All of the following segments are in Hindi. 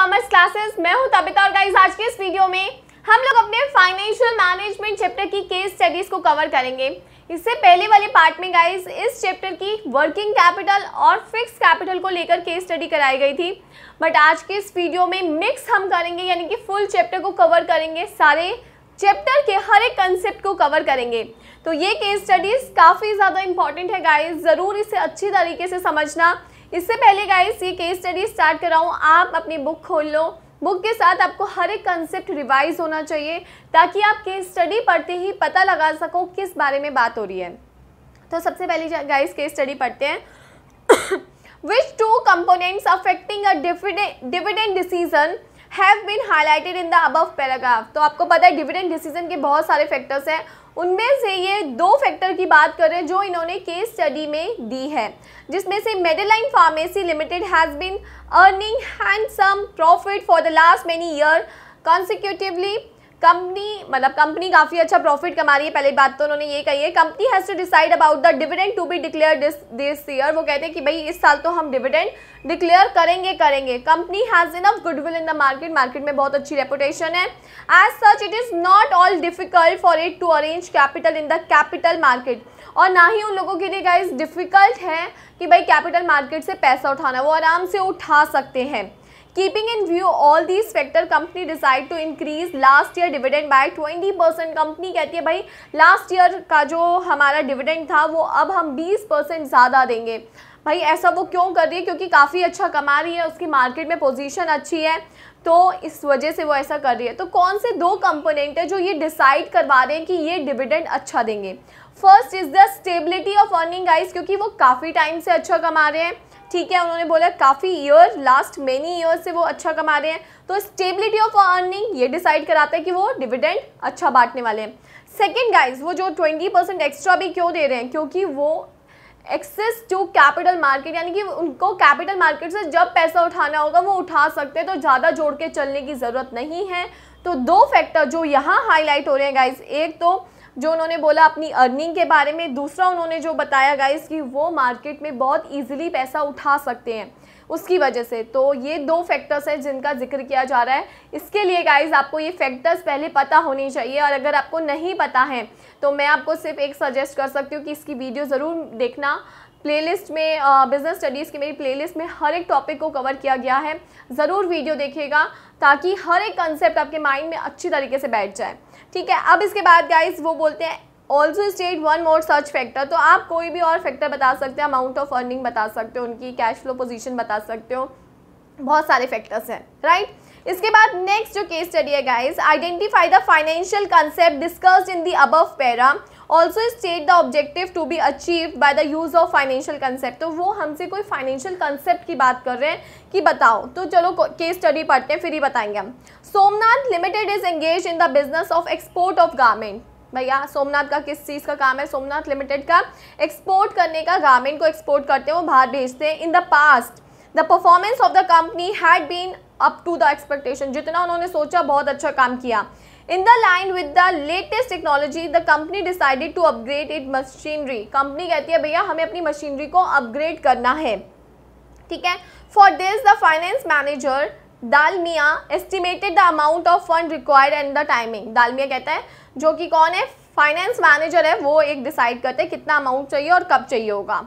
कॉमर्स क्लासेस मैं हूं तबिता और गाइस आज के इस वीडियो में हम लोग अपने फाइनेंशियल मैनेजमेंट चैप्टर की केस स्टडीज को कवर करेंगे इससे पहले वाले पार्ट में गाइस इस चैप्टर की वर्किंग कैपिटल और फिक्स कैपिटल को लेकर केस स्टडी कराई गई थी बट आज के इस वीडियो में मिक्स हम करेंगे यानी कि फुल चैप्टर को कवर करेंगे सारे चैप्टर के हर एक कंसेप्ट को कवर करेंगे तो ये केस स्टडीज़ काफ़ी ज़्यादा इंपॉर्टेंट है गाइज ज़रूर इसे अच्छी तरीके से समझना इससे पहले गाइस ये केस स्टडी स्टार्ट कराऊँ आप अपनी बुक खोल लो बुक के साथ आपको हर एक कंसेप्ट रिवाइज होना चाहिए ताकि आप केस स्टडी पढ़ते ही पता लगा सको किस बारे में बात हो रही है तो सबसे पहले गाइस केस स्टडी पढ़ते हैं which two components affecting a dividend decision have been highlighted in the above paragraph तो आपको पता है डिविडेंट डिसीजन के बहुत सारे फैक्टर्स हैं उनमें से ये दो फैक्टर की बात करें जो इन्होंने केस स्टडी में दी है जिसमें से Madeline pharmacy limited has been earning handsome profit for the last many year consecutively company मतलब कंपनी काफ़ी अच्छा प्रॉफिट कमा रही है पहले बात तो उन्होंने ये कही है company has to decide about the dividend to be declare this this year वो कहते हैं कि भाई इस साल तो हम डिविडेंड डिक्लेयर करेंगे करेंगे company has enough goodwill in the market market में बहुत अच्छी रेपुटेशन है as such it is not all difficult for it to arrange capital in the capital market और ना ही उन लोगों के लिए गाइज डिफ़िकल्ट है कि भाई कैपिटल मार्केट से पैसा उठाना वो आराम से उठा सकते हैं Keeping in view all these factor, company decide to increase last year dividend by 20 percent company कहती है भाई लास्ट ईयर का जो हमारा डिविडेंड था वो अब हम 20 परसेंट ज़्यादा देंगे भाई ऐसा वो क्यों कर रही है क्योंकि काफ़ी अच्छा कमा रही है उसकी मार्केट में पोजीशन अच्छी है तो इस वजह से वो ऐसा कर रही है तो कौन से दो कंपोनेंट है जो ये डिसाइड करवा रहे हैं कि ये डिविडेंड अच्छा देंगे first is the stability of earning guys क्योंकि वो काफ़ी टाइम से अच्छा कमा रहे हैं ठीक है उन्होंने बोला काफ़ी ईयर लास्ट मेनी ईयर से वो अच्छा कमा रहे हैं तो स्टेबिलिटी ऑफ अर्निंग ये डिसाइड कराता है कि वो डिविडेंड अच्छा बांटने वाले हैं सेकेंड गाइज वो जो ट्वेंटी परसेंट एक्स्ट्रा भी क्यों दे रहे हैं क्योंकि वो एक्सेस टू कैपिटल मार्केट यानी कि उनको कैपिटल मार्केट से जब पैसा उठाना होगा वो उठा सकते हैं तो ज़्यादा जोड़ के चलने की ज़रूरत नहीं है तो दो फैक्टर जो यहाँ हाईलाइट हो रहे हैं गाइज एक तो जो उन्होंने बोला अपनी अर्निंग के बारे में दूसरा उन्होंने जो बताया गाइस कि वो मार्केट में बहुत ईजिली पैसा उठा सकते हैं उसकी वजह से तो ये दो फैक्टर्स हैं जिनका जिक्र किया जा रहा है इसके लिए गाइज आपको ये फैक्टर्स पहले पता होने चाहिए और अगर आपको नहीं पता है तो मैं आपको सिर्फ एक सजेस्ट कर सकती हूँ कि इसकी वीडियो ज़रूर देखना प्लेलिस्ट में बिज़नेस स्टडीज़ की मेरी प्लेलिस्ट में हर एक टॉपिक को कवर किया गया है ज़रूर वीडियो देखिएगा ताकि हर एक कंसेप्ट आपके माइंड में अच्छी तरीके से बैठ जाए ठीक है अब इसके बाद गाइज वो बोलते हैं ऑल्सो स्टेट वन मोर सर्च फैक्टर तो आप कोई भी और फैक्टर बता सकते हैं अमाउंट ऑफ अर्निंग बता सकते हो उनकी कैश फ्लो पोजिशन बता सकते हो बहुत सारे फैक्टर्स हैं राइट इसके बाद नेक्स्ट जो केस स्टडी है guys identify the financial concept discussed in the above para also state the objective to be achieve by the use of financial concept तो वो हमसे कोई फाइनेंशियल कंसेप्ट की बात कर रहे हैं कि बताओ तो चलो केस स्टडी पढ़ते हैं फिर ही बताएंगे हम Somnath limited is engage in the business of export of garment भैया सोमनाथ का किस चीज़ का काम है सोमनाथ लिमिटेड का एक्सपोर्ट करने का गारमेंट को एक्सपोर्ट करते हैं वो बाहर भेजते हैं in the past the performance of the company had been up to the expectation जितना उन्होंने सोचा बहुत अच्छा काम किया In the line with the latest technology, the company decided to upgrade its machinery. Company कहती है भैया हमें अपनी machinery को upgrade करना है ठीक है For this, the finance manager Dalmia estimated the amount of fund required and the timing. Dalmia कहता है जो कि कौन है फाइनेंस मैनेजर है वो एक डिसाइड करते हैं कितना अमाउंट चाहिए और कब चाहिए होगा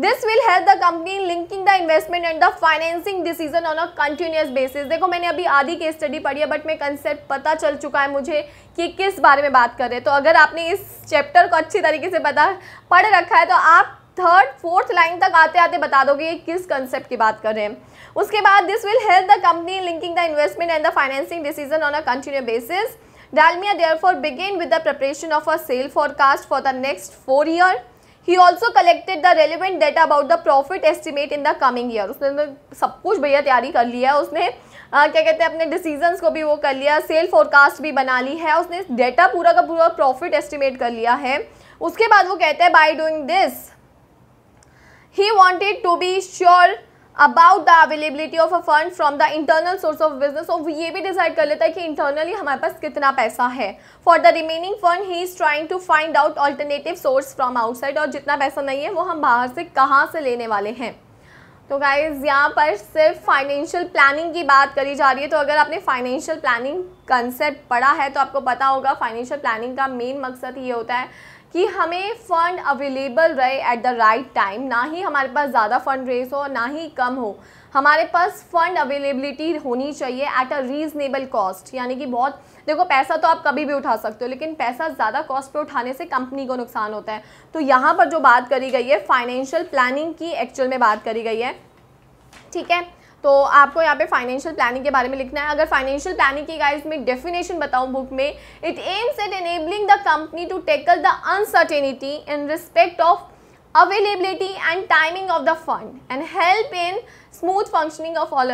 this will help the company linking the investment and the financing decision on a continuous basis देखो मैंने अभी आधी केस स्टडी पढ़ी है बट मैं कंसेप्ट पता चल चुका है मुझे कि किस बारे में बात कर रहे हैं तो अगर आपने इस चैप्टर को अच्छी तरीके से पता पढ़ रखा है तो आप थर्ड फोर्थ लाइन तक आते आते बता दोगे ये किस कंसेप्ट की बात कर रहे हैं उसके बाद this will help the company linking the investment and the financing decision on a continue basis Dalmia therefore begin with the preparation of a sale forecast for the next four year he also collected the relevant data about the profit estimate in the coming year उसने तो सब कुछ भैया तैयारी कर लिया है उसने आ, क्या कहते हैं अपने डिसीजंस को भी वो कर लिया सेल फोरकास्ट भी बना ली है उसने डेटा पूरा का पूरा प्रॉफिट एस्टिमेट कर लिया है उसके बाद वो कहते हैं by doing this he wanted to be sure about the availability of a fund from the internal source of business और ये भी डिसाइड कर लेता है कि इंटरनली हमारे पास कितना पैसा है for the remaining fund he is trying to find out alternative source from outside और जितना पैसा नहीं है वो हम बाहर से कहाँ से लेने वाले हैं तो गाइज यहाँ पर सिर्फ फाइनेंशियल प्लानिंग की बात करी जा रही है तो अगर आपने फाइनेंशियल प्लानिंग कंसेप्ट पढ़ा है तो आपको पता होगा फाइनेंशियल प्लानिंग का मेन मकसद ये होता है कि हमें फ़ंड अवेलेबल रहे एट द राइट टाइम ना ही हमारे पास ज़्यादा फ़ंड रेस हो ना ही कम हो हमारे पास फ़ंड अवेलेबिलिटी होनी चाहिए एट अ रीज़नेबल कॉस्ट यानी कि बहुत देखो पैसा तो आप कभी भी उठा सकते हो लेकिन पैसा ज़्यादा कॉस्ट पे उठाने से कंपनी को नुकसान होता है तो यहाँ पर जो बात करी गई है फाइनेंशियल प्लानिंग की एक्चुअल में बात करी गई है ठीक है तो आपको यहाँ पे फाइनेंशियल प्लानिंग के बारे में लिखना है अगर फाइनेंशियल प्लानिंग की गाइस में डेफिनेशन बताऊँ बुक में it aims at enabling the company to tackle the uncertainty in respect of availability and timing of the fund and help in smooth functioning of all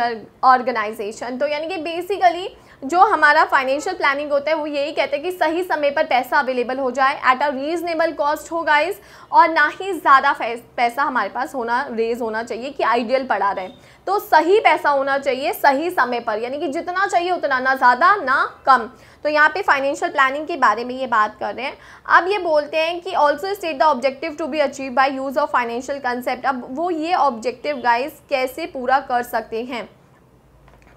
organization तो यानी कि basically जो हमारा फाइनेंशियल प्लानिंग होता है वो यही कहते हैं कि सही समय पर पैसा अवेलेबल हो जाए एट अ रीजनेबल कॉस्ट हो गाइज और ना ही ज़्यादा पैसा हमारे पास होना रेज होना चाहिए कि आइडियल पड़ा रहे तो सही पैसा होना चाहिए सही समय पर यानी कि जितना चाहिए उतना ना ज़्यादा ना कम तो यहाँ पे फाइनेंशियल प्लानिंग के बारे में ये बात कर रहे हैं अब ये बोलते हैं कि also state the objective to be achieve by use of financial concept अब वो ये ऑब्जेक्टिव गाइज कैसे पूरा कर सकते हैं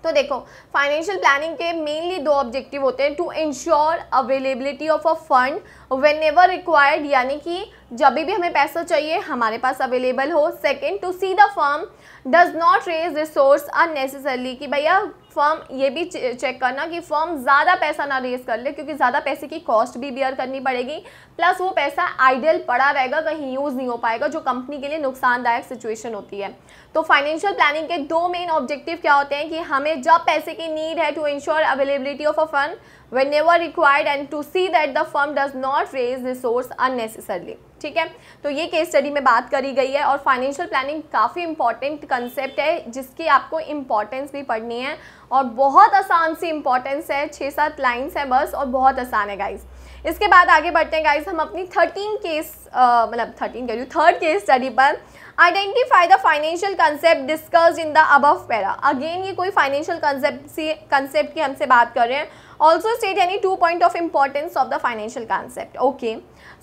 तो देखो फाइनेंशियल प्लानिंग के मेनली दो ऑब्जेक्टिव होते हैं to ensure availability of a fund whenever required यानी कि जब भी हमें पैसा चाहिए हमारे पास अवेलेबल हो second to see the firm does not raise resource unnecessarily कि भैया फर्म ये भी चेक करना कि फर्म ज़्यादा पैसा ना रेज कर ले क्योंकि ज़्यादा पैसे की कॉस्ट भी बियर करनी पड़ेगी प्लस वो पैसा आइडियल पड़ा रहेगा कहीं यूज़ नहीं हो पाएगा जो कंपनी के लिए नुकसानदायक सिचुएशन होती है तो फाइनेंशियल प्लानिंग के दो मेन ऑब्जेक्टिव क्या होते हैं कि हमें जब पैसे की नीड है to ensure availability of a fund whenever required and to see that the firm does not raise resource unnecessarily ठीक है तो ये केस स्टडी में बात करी गई है और फाइनेंशियल प्लानिंग काफ़ी इंपॉर्टेंट कंसेप्ट है जिसकी आपको इम्पॉर्टेंस भी पढ़नी है और बहुत आसान सी इम्पॉर्टेंस है छः सात लाइन्स है बस और बहुत आसान है गाइज़ इसके बाद आगे बढ़ते हैं गाइज हम अपनी थर्टीन केस मतलब थर्टीन कह रही हूँ थर्ड केस स्टडी पर identify the financial concept discuss in the above para again ये कोई फाइनेंशियल कंसेप्ट कंसेप्ट की हमसे बात कर रहे हैं ऑल्सो स्टेट यानी two point of importance of the financial concept okay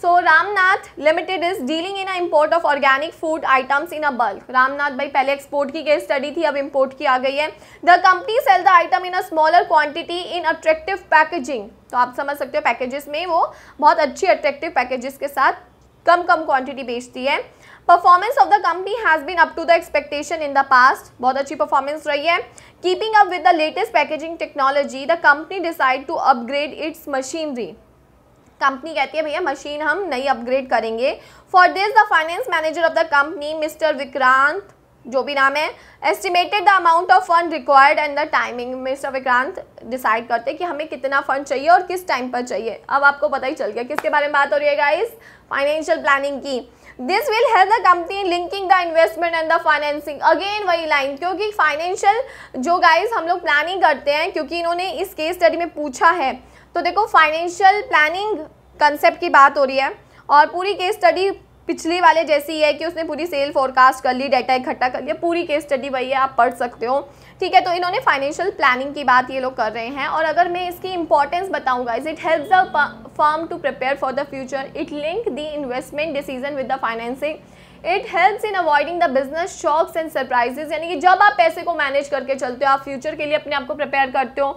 so Ramnath limited is dealing in a import of organic food items in a bulk Ramnath भाई पहले एक्सपोर्ट की गई स्टडी थी अब इम्पोर्ट की आ गई है the company sell the item in a smaller quantity in attractive packaging तो आप समझ सकते हो पैकेजेस में वो बहुत अच्छी अट्रैक्टिव पैकेजेस के साथ कम कम क्वांटिटी बेचती है performance of the company has been up to the expectation in the past बहुत अच्छी परफॉर्मेंस रही है keeping up with the latest packaging technology the company decide to upgrade its machinery company कहती है भैया मशीन हम नई अपग्रेड करेंगे for this the finance manager of the company mister Vikrant जो भी नाम है estimated the amount of fund required and the timing mister Vikrant decide करते हैं कि हमें कितना फंड चाहिए और किस टाइम पर चाहिए अब आपको पता ही चल गया किसके बारे में बात हो रही है गाइस फाइनेंशियल प्लानिंग की this will help the company linking the investment and the financing again वही लाइन क्योंकि फाइनेंशियल जो गाइज हम लोग प्लानिंग करते हैं क्योंकि इन्होंने इस केस स्टडी में पूछा है तो देखो फाइनेंशियल प्लानिंग कंसेप्ट की बात हो रही है और पूरी केस स्टडी पिछली वाले जैसी है कि उसने पूरी सेल फोरकास्ट कर ली डाटा इकट्ठा कर लिया पूरी केस स्टडी वही है आप पढ़ सकते हो ठीक है तो इन्होंने फाइनेंशियल प्लानिंग की बात ये लोग कर रहे हैं और अगर मैं इसकी इंपॉर्टेंस बताऊंगा is it help the firm to prepare for the future it link the investment decision with the financing it helps in avoiding the business shocks and surprises यानी कि जब आप पैसे को मैनेज करके चलते हो आप फ्यूचर के लिए अपने आप को प्रिपेयर करते हो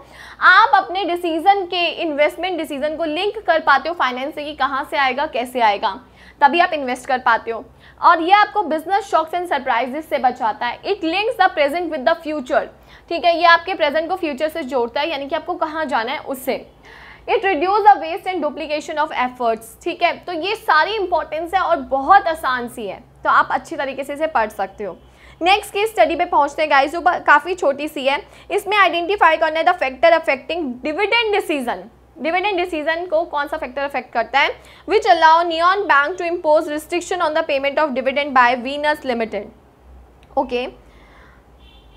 आप अपने डिसीजन के इन्वेस्टमेंट डिसीजन को लिंक कर पाते हो फाइनेंस से कि कहाँ से आएगा कैसे आएगा तभी आप इन्वेस्ट कर पाते हो और ये आपको बिजनेस शॉक्स एंड सरप्राइजेस से बचाता है it links the present with the future ठीक है ये आपके प्रेजेंट को फ्यूचर से जोड़ता है यानी कि आपको कहाँ जाना है उससे it reduce the waste and duplication of efforts ठीक है तो ये सारी इंपॉर्टेंस है और बहुत आसान सी है तो आप अच्छी तरीके से इसे पढ़ सकते हो नेक्स्ट की स्टडी पे पहुंचते हैं गाइस जो काफ़ी छोटी सी है इसमें आइडेंटिफाई करना है the factor affecting dividend decision dividend decision को कौन सा फैक्टर अफेक्ट करता है which allow Neon bank to impose restriction on the payment of dividend by Venus limited okay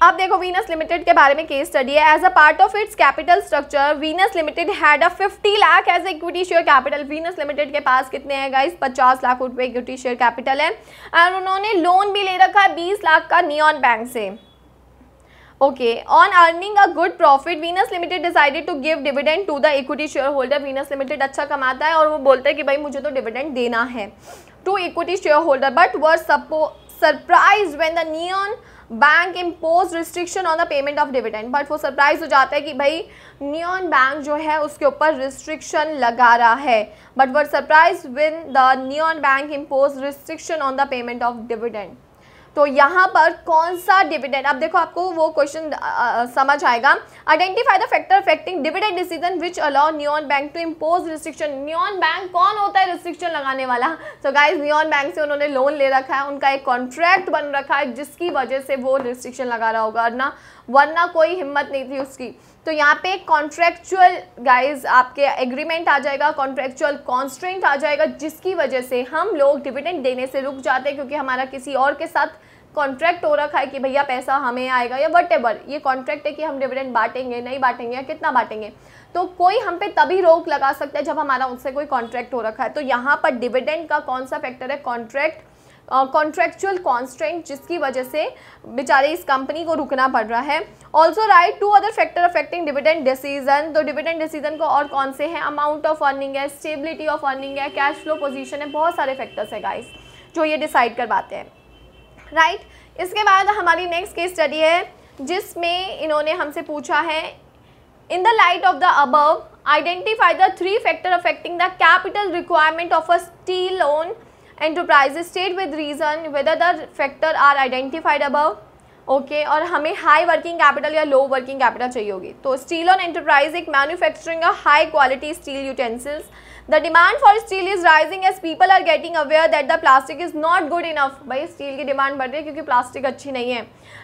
अब देखो वीनस लिमिटेड के बारे में केस स्टडी है as a part of its capital structure Venus limited had a 50 lakh as equity share capital Venus limited के पास कितने हैं गाइस 50 लाख रुपए इक्विटी शेयर कैपिटल है और उन्होंने लोन भी ले रखा है 20 लाख का नियॉन बैंक से okay on earning a good profit Venus limited decided to give dividend to the equity share holder Venus limited अच्छा कमाता है और वो बोलता है कि भाई मुझे तो डिविडेंड देना है to equity share holder but were suppo surprise when the Neon bank impose restriction on the payment of dividend but वो सरप्राइज हो जाता है कि भाई नियन बैंक जो है उसके ऊपर रिस्ट्रिक्शन लगा रहा है but were surprise when the Neon bank impose restriction on the payment of dividend तो यहाँ पर कौन सा डिविडेंड अब देखो आपको वो क्वेश्चन समझ आएगा identify the factor affecting dividend decision which allow Neon bank to impose restriction Neon bank कौन होता है रिस्ट्रिक्शन लगाने वाला सो गाइज न्यून बैंक से उन्होंने लोन ले रखा है उनका एक कॉन्ट्रैक्ट बन रखा है जिसकी वजह से वो रिस्ट्रिक्शन लगा रहा होगा वरना वरना कोई हिम्मत नहीं थी उसकी तो यहाँ पे कॉन्ट्रेक्चुअल गाइज आपके एग्रीमेंट आ जाएगा कॉन्ट्रेक्चुअल कॉन्स्टेंट आ जाएगा जिसकी वजह से हम लोग डिविडेंड देने से रुक जाते हैं क्योंकि हमारा किसी और के साथ कॉन्ट्रैक्ट हो रखा है कि भैया पैसा हमें आएगा या वट ये कॉन्ट्रैक्ट है कि हम डिविडेंड बांटेंगे नहीं बांटेंगे या कितना बांटेंगे तो कोई हम पे तभी रोक लगा सकता है जब हमारा उनसे कोई कॉन्ट्रैक्ट हो रखा है तो यहाँ पर डिविडेंड का कौन सा फैक्टर है कॉन्ट्रैक्ट कॉन्ट्रेक्चुअल कॉन्स्टेंट जिसकी वजह से बेचारे इस कंपनी को रुकना पड़ रहा है also write two other factor affecting dividend decision तो डिविडेंड डिसीजन को और कौन से हैं अमाउंट ऑफ अर्निंग है स्टेबिलिटी ऑफ अर्निंग है कैश फ्लो पोजिशन है बहुत सारे फैक्टर्स है गाइस जो ये डिसाइड करवाते हैं राइट right? इसके बाद हमारी नेक्स्ट केस स्टडी है जिसमें इन्होंने हमसे पूछा है in the light of the above identify the three factor affecting the capital requirement of a steel loan enterprises state with reason whether the factor are identified above okay okay, और हमें हाई वर्किंग कैपिटल या लो वर्किंग कैपिटल चाहिए होगी तो स्टील ऑन एंटरप्राइज एक manufacturing of high quality steel utensils the demand for steel is rising as people are getting aware that the plastic is not good enough भाई स्टील की डिमांड बढ़ रही है क्योंकि प्लास्टिक अच्छी नहीं है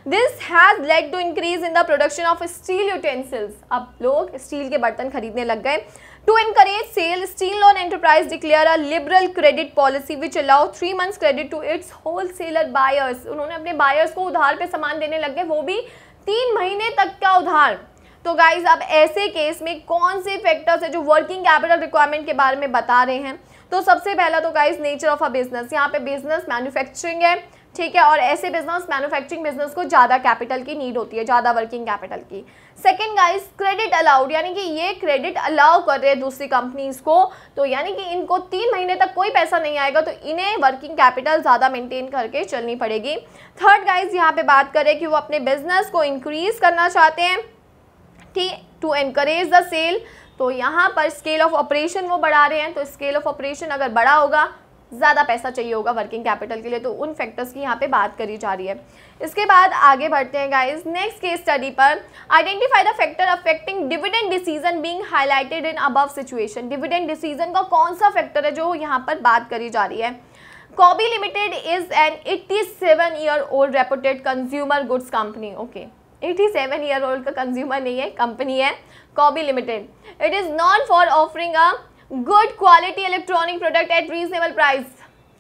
this has led to increase in the production of steel utensils अब लोग स्टील के बर्तन खरीदने लग गए To encourage sale, Steel Loan Enterprise declare a liberal credit policy which allow three months credit to its wholesaler buyers. उन्होंने अपने buyers को उधार पे सामान देने लगे वो भी तीन महीने तक का उधार तो गाइज अब ऐसे केस में कौन से फैक्टर्स है जो वर्किंग कैपिटल रिक्वायरमेंट के बारे में बता रहे हैं तो सबसे पहला तो guys nature of a business यहाँ पे बिजनेस मैन्युफैक्चरिंग है ठीक है और ऐसे बिजनेस मैन्युफैक्चरिंग बिजनेस को ज़्यादा कैपिटल की नीड होती है ज़्यादा वर्किंग कैपिटल की सेकंड गाइस क्रेडिट अलाउड यानी कि ये क्रेडिट अलाउ कर रहे हैं दूसरी कंपनीज़ को तो यानी कि इनको तीन महीने तक कोई पैसा नहीं आएगा तो इन्हें वर्किंग कैपिटल ज़्यादा मेंटेन करके चलनी पड़ेगी थर्ड गाइज यहाँ पर बात करें कि वो अपने बिजनेस को इंक्रीज़ करना चाहते हैं ठीक टू एनकरेज द सेल तो यहाँ पर स्केल ऑफ ऑपरेशन वो बढ़ा रहे हैं तो स्केल ऑफ ऑपरेशन अगर बड़ा होगा ज़्यादा पैसा चाहिए होगा वर्किंग कैपिटल के लिए तो उन फैक्टर्स की यहाँ पे बात करी जा रही है इसके बाद आगे बढ़ते हैं गाइस नेक्स्ट केस स्टडी पर identify the factor affecting dividend decision being highlighted in above situation dividend decision का कौन सा फैक्टर है जो यहाँ पर बात करी जा रही है Cobi limited is an seven year old reputed consumer goods company okay 87 year old का कंज्यूमर नहीं है कंपनी है Cobi limited it is known for offering a good quality electronic product at reasonable price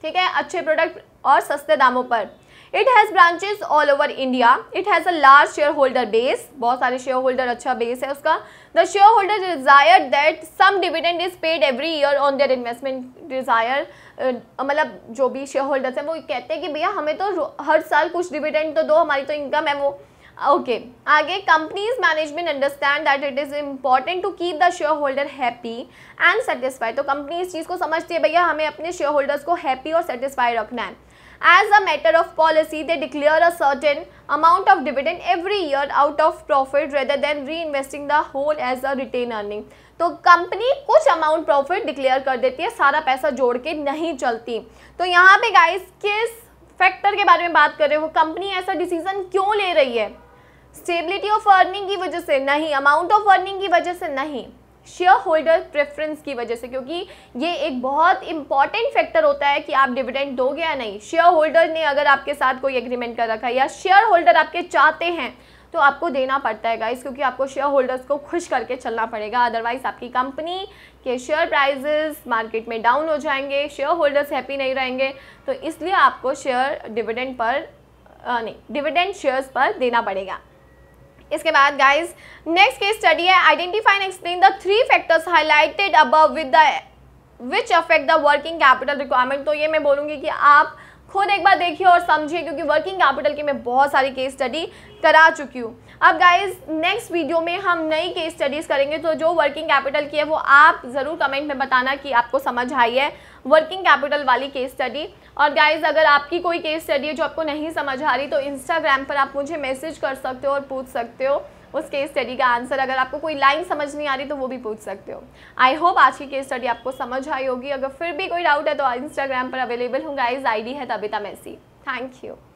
ठीक है अच्छे प्रोडक्ट और सस्ते दामों पर it has branches all over India it has a large share holder base बहुत सारे शेयर होल्डर अच्छा बेस है उसका the share holder desire that some dividend is paid every year on their investment desire मतलब जो भी शेयर होल्डर्स हैं वो कहते हैं कि भैया हमें तो हर साल कुछ डिविडेंड तो दो हमारी तो इनकम है वो ओके आगे companies management understand that it is important to keep the share holder happy and satisfied तो कंपनी इस चीज़ को समझती है भैया हमें अपने शेयर होल्डर्स को हैप्पी और सेटिस्फाइड रखना है as a matter of policy they declare a certain amount of dividend every year out of profit rather than reinvesting the whole as a retained earning तो कंपनी कुछ अमाउंट प्रॉफिट डिक्लेयर कर देती है सारा पैसा जोड़ के नहीं चलती तो यहाँ पे गाइस किस फैक्टर के बारे में बात करें वो कंपनी ऐसा डिसीजन क्यों ले रही है स्टेबिलिटी ऑफ अर्निंग की वजह से नहीं अमाउंट ऑफ अर्निंग की वजह से नहीं शेयर होल्डर प्रेफरेंस की वजह से क्योंकि ये एक बहुत इंपॉर्टेंट फैक्टर होता है कि आप डिविडेंड दोगे या नहीं शेयर होल्डर ने अगर आपके साथ कोई एग्रीमेंट कर रखा है या शेयर होल्डर आपके चाहते हैं तो आपको देना पड़ता है गाइस क्योंकि आपको शेयर होल्डर्स को खुश करके चलना पड़ेगा अदरवाइज़ आपकी कंपनी के शेयर प्राइजेस मार्केट में डाउन हो जाएंगे शेयर होल्डर्स हैप्पी नहीं रहेंगे तो इसलिए आपको शेयर डिविडेंड पर नहीं डिविडेंड शेयर्स पर देना पड़ेगा इसके बाद गाइज नेक्स्ट केस स्टडी है identify and explain the three factors highlighted above with the which affect the working capital requirement तो ये मैं बोलूँगी कि आप खुद एक बार देखिए और समझिए क्योंकि वर्किंग कैपिटल की मैं बहुत सारी केस स्टडी करा चुकी हूँ अब गाइज नेक्स्ट वीडियो में हम नई केस स्टडीज़ करेंगे तो जो वर्किंग कैपिटल की है वो आप ज़रूर कमेंट में बताना कि आपको समझ आई है वर्किंग कैपिटल वाली केस स्टडी और गाइज अगर आपकी कोई केस स्टडी है जो आपको नहीं समझ आ रही तो इंस्टाग्राम पर आप मुझे मैसेज कर सकते हो और पूछ सकते हो उस केस स्टडी का आंसर अगर आपको कोई लाइन समझ नहीं आ रही तो वो भी पूछ सकते हो आई होप आज की केस स्टडी आपको समझ आई होगी अगर फिर भी कोई डाउट है तो इंस्टाग्राम पर अवेलेबल हूँ गाइज डी है तबिता मैसी थैंक यू